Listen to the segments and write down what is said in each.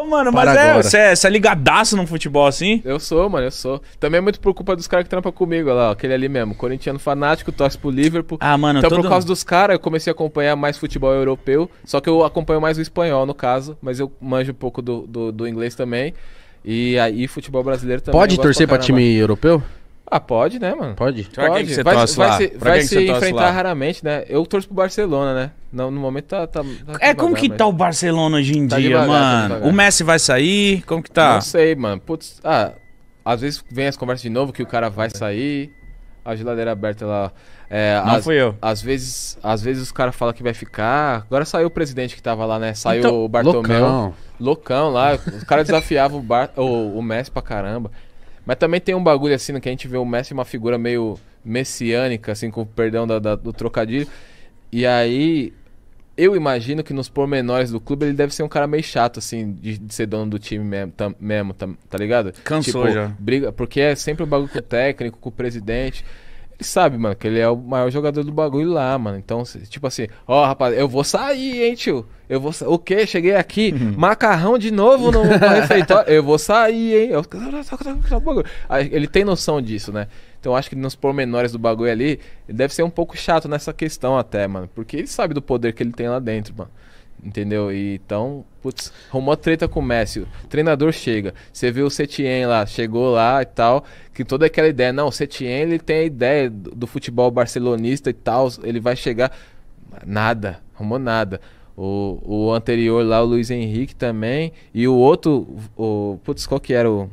Ô, mano, Para mas é, agora. é, você é, ligadaço num futebol assim? Eu sou, mano, eu sou. Também é muito por culpa dos caras que trampam comigo, lá, ó, aquele ali mesmo. Corintiano fanático, torce pro Liverpool. Ah, mano, Então, todo- por causa dos caras, eu comecei a acompanhar mais futebol europeu. Só que eu acompanho mais o espanhol, no caso. Mas eu manjo um pouco do, do, do inglês também. E aí, futebol brasileiro também. Pode torcer pra time europeu? Ah, pode, né, mano? Pode. Pra pode. que você vai, torce vai, lá? Vai se, enfrentar lá? raramente, né? Eu torço pro Barcelona, né? No, no momento tá, tá, tá É, como que tá mas... tá o Barcelona hoje em tá dia, devagar, tá mano? Tá o Messi vai sair? Como que tá? Não sei, mano. Putz, ah, às vezes vem as conversas de novo que o cara vai sair, a geladeira aberta lá. É, não as, fui eu. Às vezes, às vezes os caras falam que vai ficar. Agora saiu o presidente que tava lá, né? Saiu então, o Bartomeu. Loucão. loucão lá. os caras desafiavam o, o, o Messi pra caramba. Mas também tem um bagulho assim, né, que a gente vê o Messi uma figura meio messiânica, assim, com o perdão da, da, do trocadilho. E aí, eu imagino que nos pormenores do clube ele deve ser um cara meio chato, assim, de, de ser dono do time mesmo, tá, mesmo, tá, tá ligado? Cansou tipo, já. Briga, porque é sempre o um bagulho com o técnico, com o presidente. Ele sabe, mano, que ele é o maior jogador do bagulho lá, mano. Então, tipo assim, ó, oh, rapaz, eu vou sair, hein, tio? Eu vou sair. O quê? Cheguei aqui, uhum. macarrão de novo no, no refeitório. eu vou sair, hein? Eu... ele tem noção disso, né? Então, acho que nos pormenores do bagulho ali, ele deve ser um pouco chato nessa questão até, mano. Porque ele sabe do poder que ele tem lá dentro, mano. Entendeu? E, então, putz, arrumou treta com o Messi. O treinador chega. Você viu o Setien lá, chegou lá e tal. Que toda aquela ideia. Não, o Setien ele tem a ideia do, futebol barcelonista e tal. Ele vai chegar. Nada, arrumou nada. O, o anterior lá, o Luiz Henrique também. E o outro, o. Putz, qual que era o.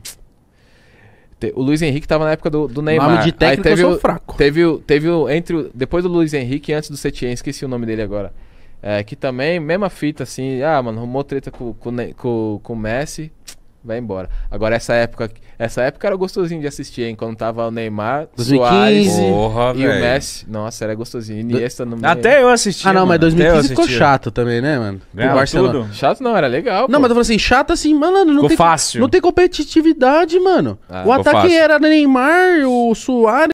O Luiz Henrique tava na época do, do Neymar. Nome de técnico Aí teve eu sou o, fraco. Teve, teve, teve, entre, depois do Luiz Henrique e antes do Setien, esqueci o nome dele agora. É, que também, mesma fita, assim, ah, mano, arrumou treta com o com, com, Messi, vai embora. Agora, essa época, essa época era gostosinho de assistir, hein? Quando tava o Neymar, 2015. Porra, e véio. o Messi. Nossa, era gostosinho. Iniesta tá no meio. Até eu assisti. Ah, não, mano. mas 2015 ficou chato também, né, mano? Ganhava o Barcelona. Tudo. Chato não, era legal. Não, pô. mas eu falando assim, chato assim, mano, não tem, fácil. não tem competitividade, mano. Ah, o ataque fácil. era Neymar, o Suárez